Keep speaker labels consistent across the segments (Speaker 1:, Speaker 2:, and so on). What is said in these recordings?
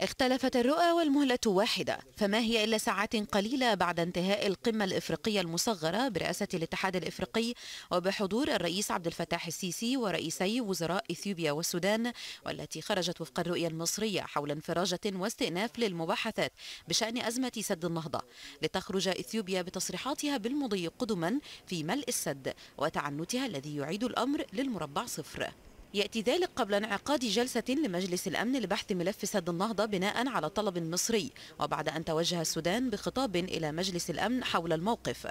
Speaker 1: اختلفت الرؤى والمهلة واحدة فما هي إلا ساعات قليلة بعد انتهاء القمة الإفريقية المصغرة برئاسة الاتحاد الإفريقي وبحضور الرئيس عبد الفتاح السيسي ورئيسي وزراء إثيوبيا والسودان والتي خرجت وفق الرؤية المصرية حول انفراجة واستئناف للمباحثات بشأن أزمة سد النهضة لتخرج إثيوبيا بتصريحاتها بالمضي قدما في ملء السد وتعنتها الذي يعيد الأمر للمربع صفر يأتي ذلك قبل انعقاد جلسة لمجلس الأمن لبحث ملف سد النهضة بناء على طلب مصري وبعد أن توجه السودان بخطاب إلى مجلس الأمن حول الموقف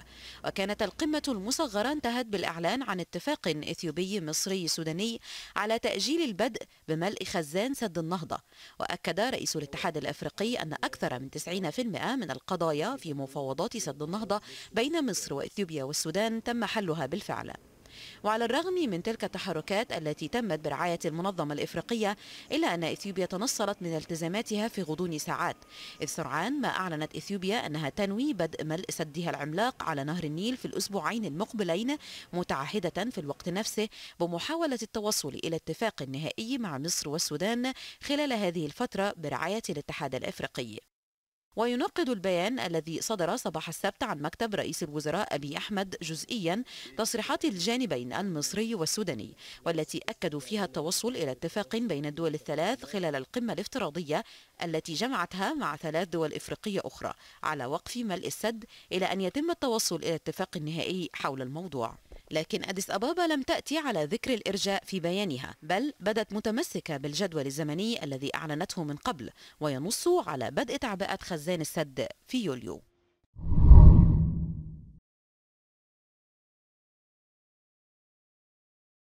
Speaker 1: وكانت القمة المصغرة انتهت بالإعلان عن اتفاق إثيوبي مصري سوداني على تأجيل البدء بملء خزان سد النهضة وأكد رئيس الاتحاد الأفريقي أن أكثر من 90% من القضايا في مفاوضات سد النهضة بين مصر وإثيوبيا والسودان تم حلها بالفعل وعلى الرغم من تلك التحركات التي تمت برعاية المنظمة الإفريقية إلا أن إثيوبيا تنصلت من التزاماتها في غضون ساعات إذ سرعان ما أعلنت إثيوبيا أنها تنوي بدء ملء سدها العملاق على نهر النيل في الأسبوعين المقبلين متعهدة في الوقت نفسه بمحاولة التوصل إلى اتفاق نهائي مع مصر والسودان خلال هذه الفترة برعاية الاتحاد الإفريقي وينقد البيان الذي صدر صباح السبت عن مكتب رئيس الوزراء أبي أحمد جزئيا تصريحات الجانبين المصري والسوداني والتي أكدوا فيها التوصل إلى اتفاق بين الدول الثلاث خلال القمة الافتراضية التي جمعتها مع ثلاث دول إفريقية أخرى على وقف ملء السد إلى أن يتم التوصل إلى اتفاق نهائي حول الموضوع لكن أديس أبابا لم تأتي على ذكر الإرجاء في بيانها بل بدت متمسكة بالجدول الزمني الذي أعلنته من قبل وينص على بدء تعبئة خزان السد في يوليو